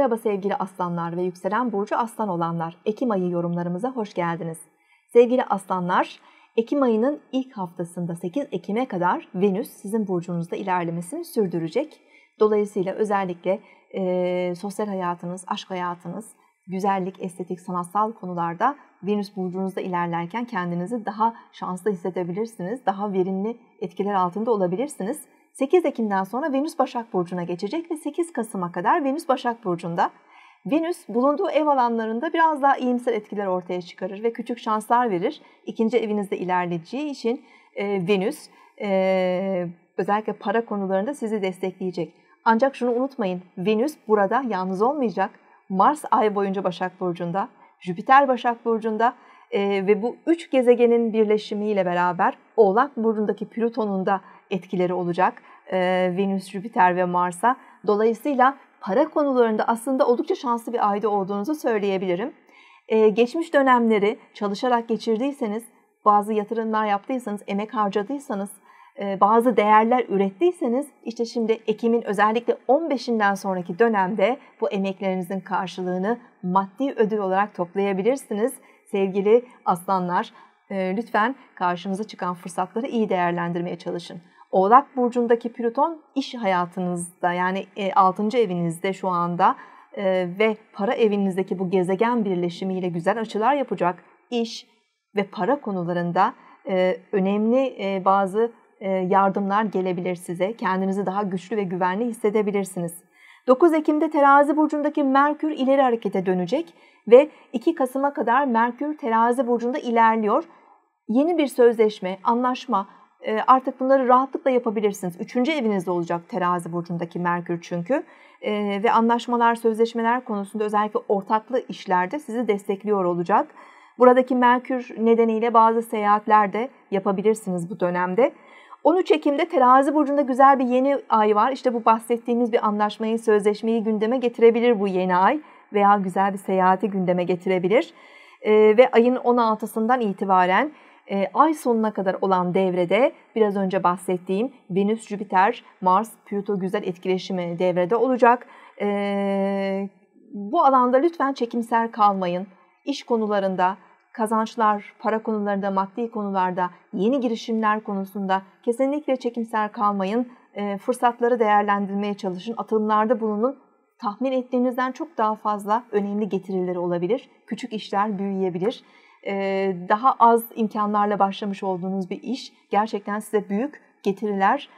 Merhaba sevgili aslanlar ve yükselen burcu aslan olanlar. Ekim ayı yorumlarımıza hoş geldiniz. Sevgili aslanlar, Ekim ayının ilk haftasında 8 Ekim'e kadar Venüs sizin burcunuzda ilerlemesini sürdürecek. Dolayısıyla özellikle e, sosyal hayatınız, aşk hayatınız, güzellik, estetik, sanatsal konularda Venüs burcunuzda ilerlerken kendinizi daha şanslı hissedebilirsiniz. Daha verimli etkiler altında olabilirsiniz. 8 Ekim'den sonra Venüs Başak Burcu'na geçecek ve 8 Kasım'a kadar Venüs Başak Burcu'nda. Venüs bulunduğu ev alanlarında biraz daha iyimser etkiler ortaya çıkarır ve küçük şanslar verir. İkinci evinizde ilerleyeceği için e, Venüs e, özellikle para konularında sizi destekleyecek. Ancak şunu unutmayın, Venüs burada yalnız olmayacak. Mars ay boyunca Başak Burcu'nda, Jüpiter Başak Burcu'nda e, ve bu üç gezegenin birleşimiyle beraber Oğlak Burcu'ndaki Plüton'un da etkileri olacak e, Venüs, Jüpiter ve Mars'a. Dolayısıyla para konularında aslında oldukça şanslı bir ayda olduğunuzu söyleyebilirim. E, geçmiş dönemleri çalışarak geçirdiyseniz, bazı yatırımlar yaptıysanız, emek harcadıysanız, e, bazı değerler ürettiyseniz işte şimdi Ekim'in özellikle 15'inden sonraki dönemde bu emeklerinizin karşılığını maddi ödül olarak toplayabilirsiniz. Sevgili aslanlar, lütfen karşınıza çıkan fırsatları iyi değerlendirmeye çalışın. Oğlak burcundaki Plüton iş hayatınızda yani 6. E, evinizde şu anda e, ve para evinizdeki bu gezegen birleşimiyle güzel açılar yapacak iş ve para konularında e, önemli bazı yardımlar gelebilir size. Kendinizi daha güçlü ve güvenli hissedebilirsiniz. 9 Ekim'de terazi burcundaki Merkür ileri harekete dönecek ve 2 Kasım'a kadar Merkür terazi burcunda ilerliyor. Yeni bir sözleşme, anlaşma, ee, artık bunları rahatlıkla yapabilirsiniz. Üçüncü evinizde olacak terazi burcundaki Merkür çünkü. Ee, ve anlaşmalar, sözleşmeler konusunda özellikle ortaklı işlerde sizi destekliyor olacak. Buradaki Merkür nedeniyle bazı seyahatler de yapabilirsiniz bu dönemde. 13 Ekim'de terazi burcunda güzel bir yeni ay var. İşte bu bahsettiğimiz bir anlaşmayı, sözleşmeyi gündeme getirebilir bu yeni ay veya güzel bir seyahati gündeme getirebilir. E, ve ayın 16'sından itibaren e, ay sonuna kadar olan devrede biraz önce bahsettiğim Venüs, Jüpiter, Mars, Plüto güzel etkileşimi devrede olacak. E, bu alanda lütfen çekimser kalmayın. İş konularında, kazançlar, para konularında, maddi konularda, yeni girişimler konusunda kesinlikle çekimser kalmayın. E, fırsatları değerlendirmeye çalışın, atılımlarda bulunun. Tahmin ettiğinizden çok daha fazla önemli getirileri olabilir. Küçük işler büyüyebilir daha az imkanlarla başlamış olduğunuz bir iş gerçekten size büyük getiriler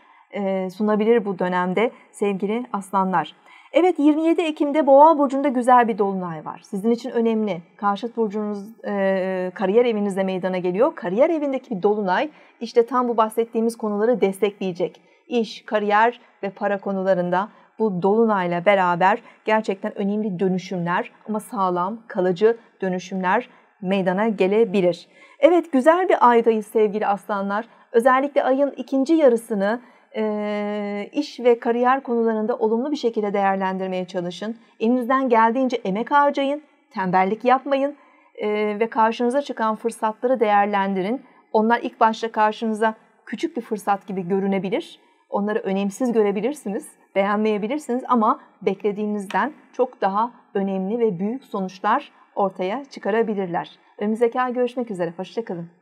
sunabilir bu dönemde sevgili aslanlar. Evet 27 Ekim'de Boğa burcunda güzel bir dolunay var. Sizin için önemli. Karşıt burcunuz e, kariyer evinizde meydana geliyor. Kariyer evindeki bir dolunay işte tam bu bahsettiğimiz konuları destekleyecek. İş, kariyer ve para konularında bu dolunayla beraber gerçekten önemli dönüşümler ama sağlam, kalıcı dönüşümler meydana gelebilir. Evet güzel bir aydayız sevgili aslanlar. Özellikle ayın ikinci yarısını e, iş ve kariyer konularında olumlu bir şekilde değerlendirmeye çalışın. Elinizden geldiğince emek harcayın, tembellik yapmayın e, ve karşınıza çıkan fırsatları değerlendirin. Onlar ilk başta karşınıza küçük bir fırsat gibi görünebilir. Onları önemsiz görebilirsiniz, beğenmeyebilirsiniz ama beklediğinizden çok daha önemli ve büyük sonuçlar ortaya çıkarabilirler. Önümüzdeki ay görüşmek üzere. Hoşçakalın.